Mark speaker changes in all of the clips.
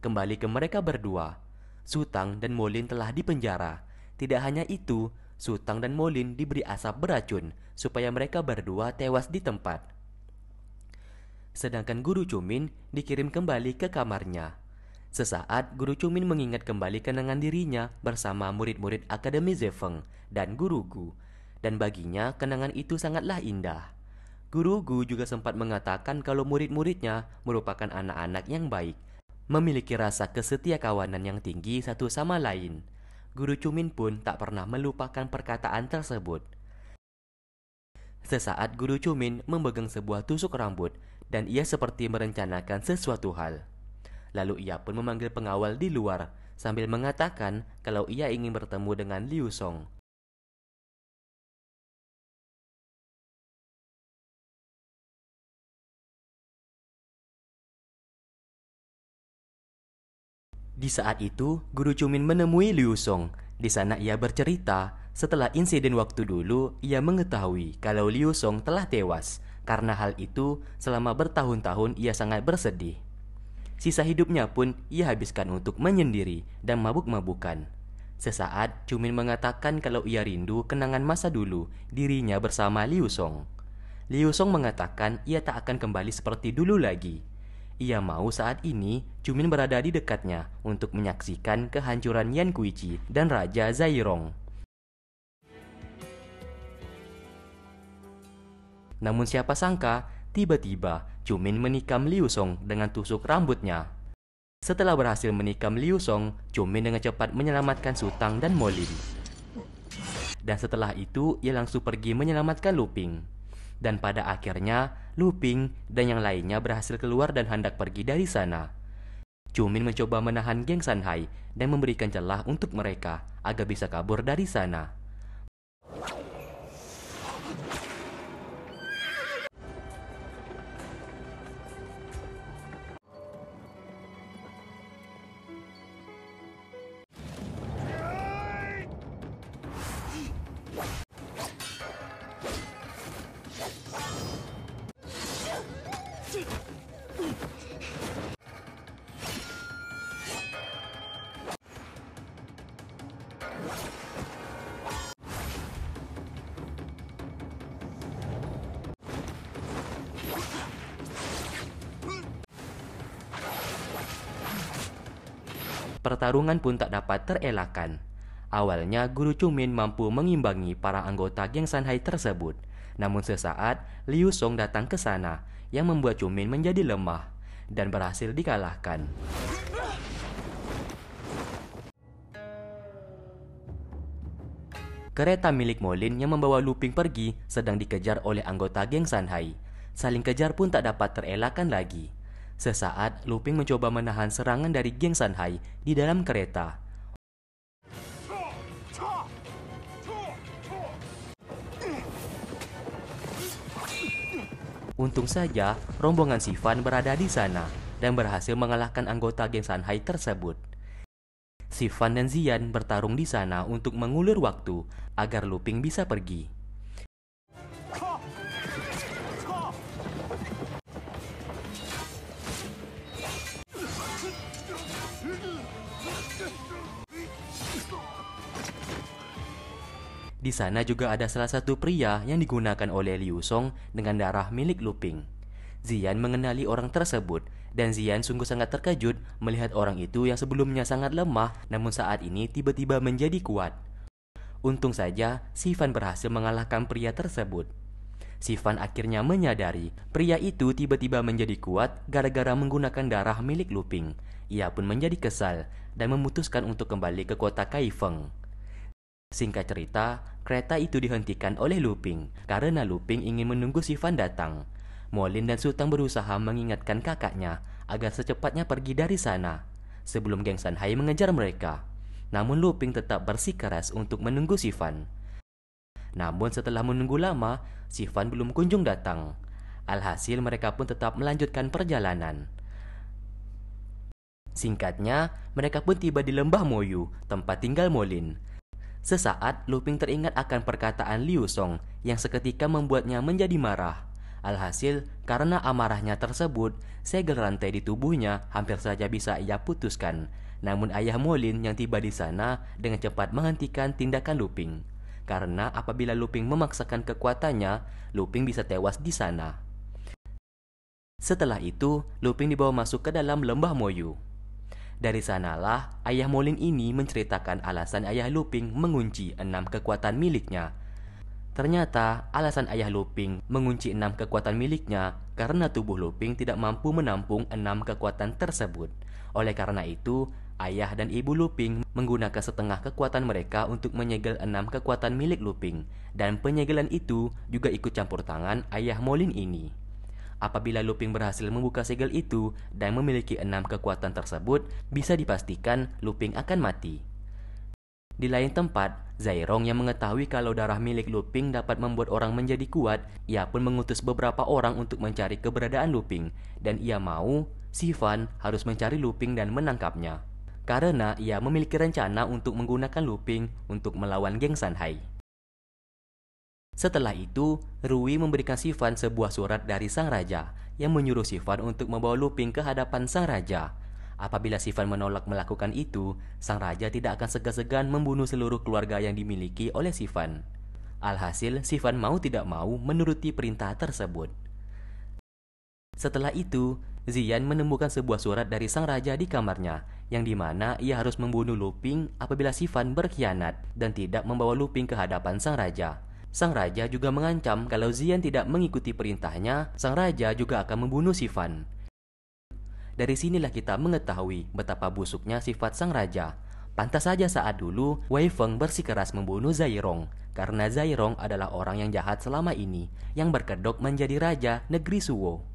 Speaker 1: kembali ke mereka berdua. Sutang dan Molin telah dipenjara. Tidak hanya itu, Sutang dan Molin diberi asap beracun supaya mereka berdua tewas di tempat. Sedangkan Guru Cumin dikirim kembali ke kamarnya. Sesaat Guru Cumin mengingat kembali kenangan dirinya bersama murid-murid Akademi Zefeng dan Guru Gu. Dan baginya kenangan itu sangatlah indah. Guru Gu juga sempat mengatakan kalau murid-muridnya merupakan anak-anak yang baik memiliki rasa kesetiakawanan yang tinggi satu sama lain. Guru Cumin pun tak pernah melupakan perkataan tersebut. Sesaat Guru Cumin memegang sebuah tusuk rambut dan ia seperti merencanakan sesuatu hal. Lalu ia pun memanggil pengawal di luar sambil mengatakan kalau ia ingin bertemu dengan Liu Song. Di saat itu, Guru Cumin menemui Liu Song. Di sana ia bercerita, setelah insiden waktu dulu, ia mengetahui kalau Liu Song telah tewas. Karena hal itu, selama bertahun-tahun ia sangat bersedih. Sisa hidupnya pun ia habiskan untuk menyendiri dan mabuk-mabukan. Sesaat, Cumin mengatakan kalau ia rindu kenangan masa dulu dirinya bersama Liu Song. Liu Song mengatakan ia tak akan kembali seperti dulu lagi, ia mau saat ini Jumin berada di dekatnya untuk menyaksikan kehancuran Yan Kuichi dan Raja Zairong. Namun siapa sangka, tiba-tiba Jumin menikam Liu Song dengan tusuk rambutnya. Setelah berhasil menikam Liu Song, Jumin dengan cepat menyelamatkan Sutang dan Molin. Dan setelah itu, ia langsung pergi menyelamatkan Luping dan pada akhirnya Luping dan yang lainnya berhasil keluar dan hendak pergi dari sana. Cumin mencoba menahan geng Sanhai dan memberikan celah untuk mereka agar bisa kabur dari sana. pertarungan pun tak dapat terelakkan. Awalnya, Guru Cumin mampu mengimbangi para anggota geng Sanhai tersebut. Namun sesaat, Liu Song datang ke sana, yang membuat Cumin menjadi lemah dan berhasil dikalahkan. Kereta milik Molin yang membawa Luping pergi sedang dikejar oleh anggota geng Sanhai. Saling kejar pun tak dapat terelakkan lagi. Sesaat, Luping mencoba menahan serangan dari geng Sanhai di dalam kereta. Untung saja, rombongan Sifan berada di sana dan berhasil mengalahkan anggota geng Sanhai tersebut. Sifan dan Zian bertarung di sana untuk mengulur waktu agar Luping bisa pergi. Di sana juga ada salah satu pria yang digunakan oleh Liu Song dengan darah milik Luping. Zian mengenali orang tersebut dan Zian sungguh sangat terkejut melihat orang itu yang sebelumnya sangat lemah namun saat ini tiba-tiba menjadi kuat. Untung saja Sivan berhasil mengalahkan pria tersebut. Sivan akhirnya menyadari pria itu tiba-tiba menjadi kuat gara-gara menggunakan darah milik Luping. Ia pun menjadi kesal dan memutuskan untuk kembali ke kota Kaifeng. Singkat cerita, kereta itu dihentikan oleh Luping karena Luping ingin menunggu Sivan datang. Molin dan Sutang berusaha mengingatkan kakaknya agar secepatnya pergi dari sana sebelum geng Sanhai mengejar mereka. Namun Luping tetap bersikeras untuk menunggu Sivan. Namun setelah menunggu lama, Sivan belum kunjung datang. Alhasil mereka pun tetap melanjutkan perjalanan. Singkatnya, mereka pun tiba di lembah Moyu, tempat tinggal Molin. Sesaat, Luping teringat akan perkataan Liu Song yang seketika membuatnya menjadi marah. Alhasil, karena amarahnya tersebut, segel rantai di tubuhnya hampir saja bisa ia putuskan. Namun ayah Molin yang tiba di sana dengan cepat menghentikan tindakan Luping. Karena apabila Luping memaksakan kekuatannya, Luping bisa tewas di sana. Setelah itu, Luping dibawa masuk ke dalam lembah Moyu. Dari sanalah, ayah Molin ini menceritakan alasan ayah Luping mengunci enam kekuatan miliknya. Ternyata, alasan ayah Luping mengunci enam kekuatan miliknya karena tubuh Luping tidak mampu menampung enam kekuatan tersebut. Oleh karena itu, ayah dan ibu Luping menggunakan setengah kekuatan mereka untuk menyegel enam kekuatan milik Luping, dan penyegelan itu juga ikut campur tangan ayah Molin ini. Apabila Luping berhasil membuka segel itu dan memiliki enam kekuatan tersebut, bisa dipastikan Luping akan mati. Di lain tempat, Zairong yang mengetahui kalau darah milik Luping dapat membuat orang menjadi kuat, ia pun mengutus beberapa orang untuk mencari keberadaan Luping, dan ia mau Sifan harus mencari Luping dan menangkapnya. Karena ia memiliki rencana untuk menggunakan Luping untuk melawan geng Sanhai. Setelah itu, Rui memberikan Sifan sebuah surat dari sang raja yang menyuruh Sifan untuk membawa Luping ke hadapan sang raja. Apabila Sifan menolak melakukan itu, sang raja tidak akan segan-segan membunuh seluruh keluarga yang dimiliki oleh Sifan. Alhasil, Sifan mau tidak mau menuruti perintah tersebut. Setelah itu, Zian menemukan sebuah surat dari sang raja di kamarnya, yang dimana ia harus membunuh Luping apabila Sifan berkhianat dan tidak membawa Luping ke hadapan sang raja. Sang raja juga mengancam kalau Zian tidak mengikuti perintahnya, sang raja juga akan membunuh Sifan. Dari sinilah kita mengetahui betapa busuknya sifat sang raja. Pantas saja saat dulu Wei Feng bersikeras membunuh Zairong karena Zairong adalah orang yang jahat selama ini yang berkedok menjadi raja negeri Suwo.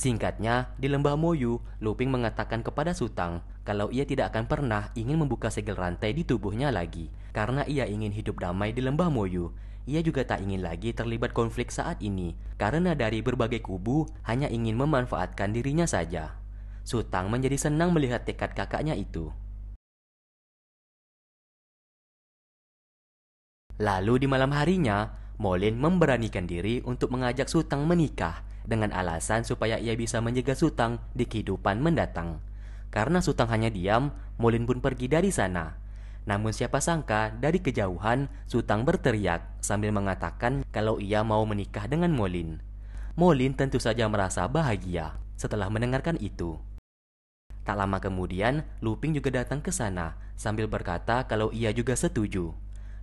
Speaker 1: Singkatnya, di lembah Moyu, Luping mengatakan kepada Sutang kalau ia tidak akan pernah ingin membuka segel rantai di tubuhnya lagi, karena ia ingin hidup damai di lembah Moyu. Ia juga tak ingin lagi terlibat konflik saat ini, karena dari berbagai kubu hanya ingin memanfaatkan dirinya saja. Sutang menjadi senang melihat tekad kakaknya itu. Lalu di malam harinya, Molin memberanikan diri untuk mengajak Sutang menikah dengan alasan supaya ia bisa menjaga Sutang di kehidupan mendatang. Karena Sutang hanya diam, Molin pun pergi dari sana. Namun siapa sangka dari kejauhan Sutang berteriak sambil mengatakan kalau ia mau menikah dengan Molin. Molin tentu saja merasa bahagia setelah mendengarkan itu. Tak lama kemudian, Luping juga datang ke sana sambil berkata kalau ia juga setuju.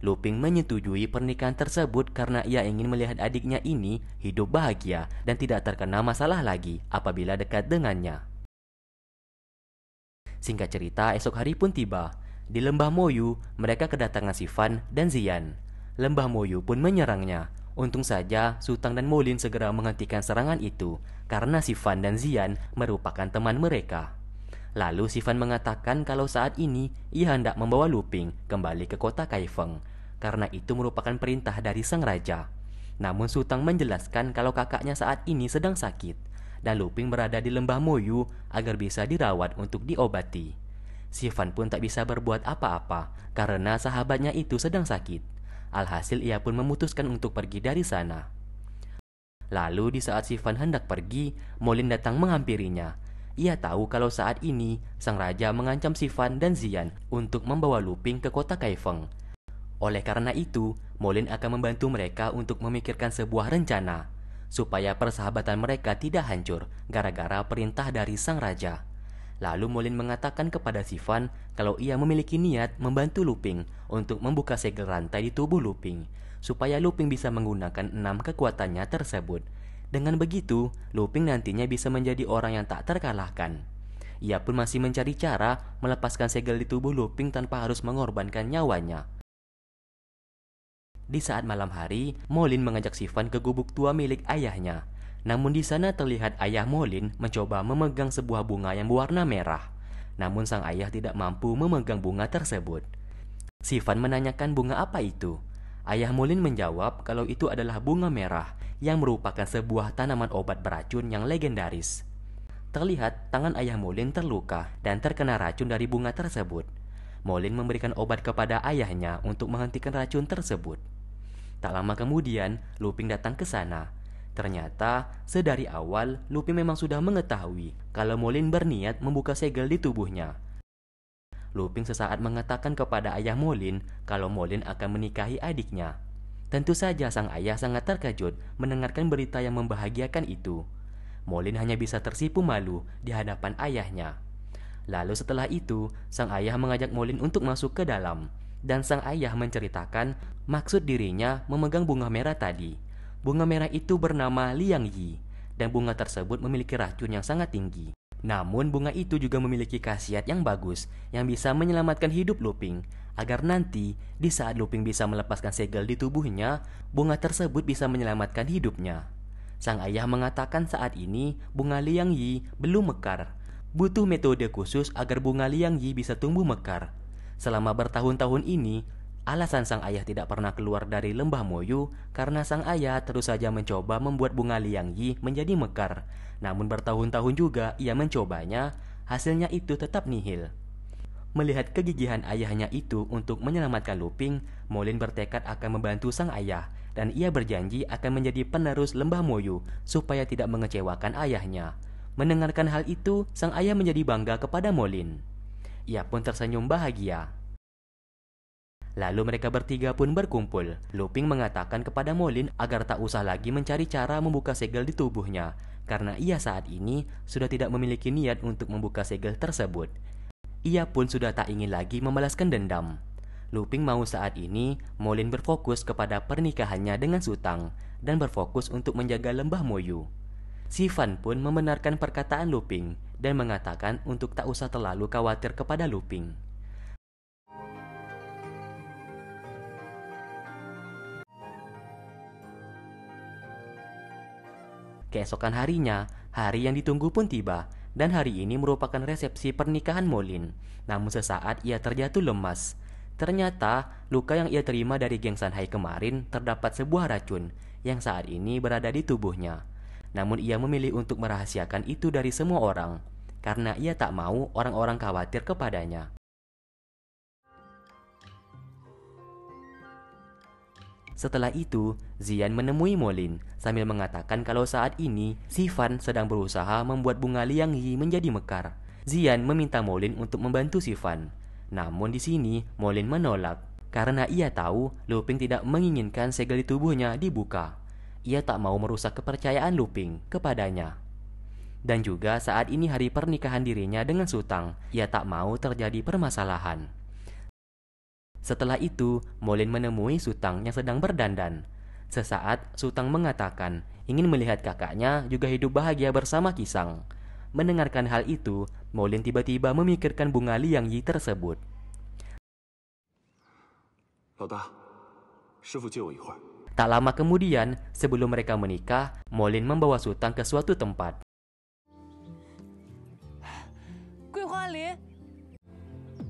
Speaker 1: Luping menyetujui pernikahan tersebut karena ia ingin melihat adiknya ini hidup bahagia dan tidak terkena masalah lagi apabila dekat dengannya. Singkat cerita, esok hari pun tiba. Di lembah Moyu, mereka kedatangan Sifan dan Zian. Lembah Moyu pun menyerangnya. Untung saja, Sutang dan Molin segera menghentikan serangan itu karena Sifan dan Zian merupakan teman mereka. Lalu Sifan mengatakan kalau saat ini ia hendak membawa Luping kembali ke kota Kaifeng, karena itu merupakan perintah dari sang raja. Namun Sutang menjelaskan kalau kakaknya saat ini sedang sakit, dan Luping berada di lembah Moyu agar bisa dirawat untuk diobati. Sifan pun tak bisa berbuat apa-apa karena sahabatnya itu sedang sakit. Alhasil ia pun memutuskan untuk pergi dari sana. Lalu di saat Sifan hendak pergi, Molin datang menghampirinya ia tahu kalau saat ini sang raja mengancam Sifan dan Zian untuk membawa Luping ke kota Kaifeng. Oleh karena itu, Molin akan membantu mereka untuk memikirkan sebuah rencana supaya persahabatan mereka tidak hancur gara-gara perintah dari sang raja. Lalu Molin mengatakan kepada Sifan kalau ia memiliki niat membantu Luping untuk membuka segel rantai di tubuh Luping supaya Luping bisa menggunakan enam kekuatannya tersebut dengan begitu, Luping nantinya bisa menjadi orang yang tak terkalahkan. Ia pun masih mencari cara melepaskan segel di tubuh Luping tanpa harus mengorbankan nyawanya. Di saat malam hari, Molin mengajak Sivan ke gubuk tua milik ayahnya. Namun di sana terlihat ayah Molin mencoba memegang sebuah bunga yang berwarna merah. Namun sang ayah tidak mampu memegang bunga tersebut. Sivan menanyakan bunga apa itu. Ayah Molin menjawab kalau itu adalah bunga merah yang merupakan sebuah tanaman obat beracun yang legendaris. Terlihat tangan ayah Molin terluka dan terkena racun dari bunga tersebut. Molin memberikan obat kepada ayahnya untuk menghentikan racun tersebut. Tak lama kemudian, Luping datang ke sana. Ternyata, sedari awal, Luping memang sudah mengetahui kalau Molin berniat membuka segel di tubuhnya. Luping sesaat mengatakan kepada ayah Molin kalau Molin akan menikahi adiknya. Tentu saja sang ayah sangat terkejut mendengarkan berita yang membahagiakan itu. Molin hanya bisa tersipu malu di hadapan ayahnya. Lalu setelah itu, sang ayah mengajak Molin untuk masuk ke dalam. Dan sang ayah menceritakan maksud dirinya memegang bunga merah tadi. Bunga merah itu bernama Liang Yi, dan bunga tersebut memiliki racun yang sangat tinggi. Namun bunga itu juga memiliki khasiat yang bagus yang bisa menyelamatkan hidup Luping agar nanti di saat Luping bisa melepaskan segel di tubuhnya, bunga tersebut bisa menyelamatkan hidupnya. Sang ayah mengatakan saat ini bunga Liang Yi belum mekar. Butuh metode khusus agar bunga Liang Yi bisa tumbuh mekar. Selama bertahun-tahun ini, alasan sang ayah tidak pernah keluar dari lembah Moyu karena sang ayah terus saja mencoba membuat bunga Liang Yi menjadi mekar. Namun bertahun-tahun juga ia mencobanya, hasilnya itu tetap nihil. Melihat kegigihan ayahnya itu untuk menyelamatkan Luping, Molin bertekad akan membantu sang ayah dan ia berjanji akan menjadi penerus lembah Moyu supaya tidak mengecewakan ayahnya. Mendengarkan hal itu, sang ayah menjadi bangga kepada Molin. Ia pun tersenyum bahagia. Lalu mereka bertiga pun berkumpul. Luping mengatakan kepada Molin agar tak usah lagi mencari cara membuka segel di tubuhnya, karena ia saat ini sudah tidak memiliki niat untuk membuka segel tersebut. Ia pun sudah tak ingin lagi membalaskan dendam. Luping mau saat ini Molin berfokus kepada pernikahannya dengan Sutang dan berfokus untuk menjaga lembah Moyu. Sivan pun membenarkan perkataan Luping dan mengatakan untuk tak usah terlalu khawatir kepada Luping. Keesokan harinya, hari yang ditunggu pun tiba dan hari ini merupakan resepsi pernikahan Molin. Namun sesaat ia terjatuh lemas. Ternyata, luka yang ia terima dari geng Sanhai kemarin terdapat sebuah racun yang saat ini berada di tubuhnya. Namun ia memilih untuk merahasiakan itu dari semua orang, karena ia tak mau orang-orang khawatir kepadanya. Setelah itu, Zian menemui Molin sambil mengatakan kalau saat ini Sifan sedang berusaha membuat bunga liang Yi menjadi mekar. Zian meminta Molin untuk membantu Sifan. Namun di sini Molin menolak karena ia tahu Luping tidak menginginkan segel di tubuhnya dibuka. Ia tak mau merusak kepercayaan Luping kepadanya. Dan juga saat ini hari pernikahan dirinya dengan Sutang, ia tak mau terjadi permasalahan. Setelah itu, Molin menemui Sutang yang sedang berdandan. Sesaat, Sutang mengatakan ingin melihat kakaknya juga hidup bahagia bersama Kisang. Mendengarkan hal itu, Molin tiba-tiba memikirkan bunga liang Yi tersebut. Loda, tak lama kemudian, sebelum mereka menikah, Molin membawa Sutang ke suatu tempat.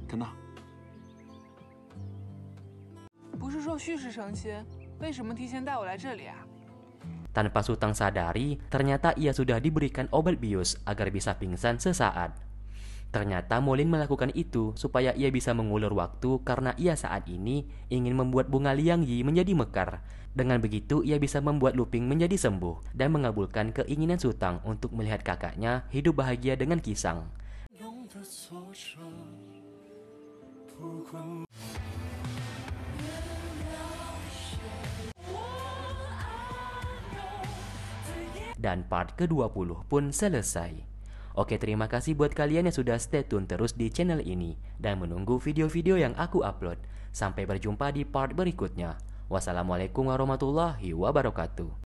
Speaker 1: Kenapa? Tanpa Sutang sadari, ternyata ia sudah diberikan obat bius agar bisa pingsan sesaat. Ternyata Molin melakukan itu supaya ia bisa mengulur waktu karena ia saat ini ingin membuat bunga liang Yi menjadi mekar. Dengan begitu, ia bisa membuat Luping menjadi sembuh dan mengabulkan keinginan Sutang untuk melihat kakaknya hidup bahagia dengan Kisang. dan part ke-20 pun selesai. Oke, terima kasih buat kalian yang sudah stay tune terus di channel ini dan menunggu video-video yang aku upload. Sampai berjumpa di part berikutnya. Wassalamualaikum warahmatullahi wabarakatuh.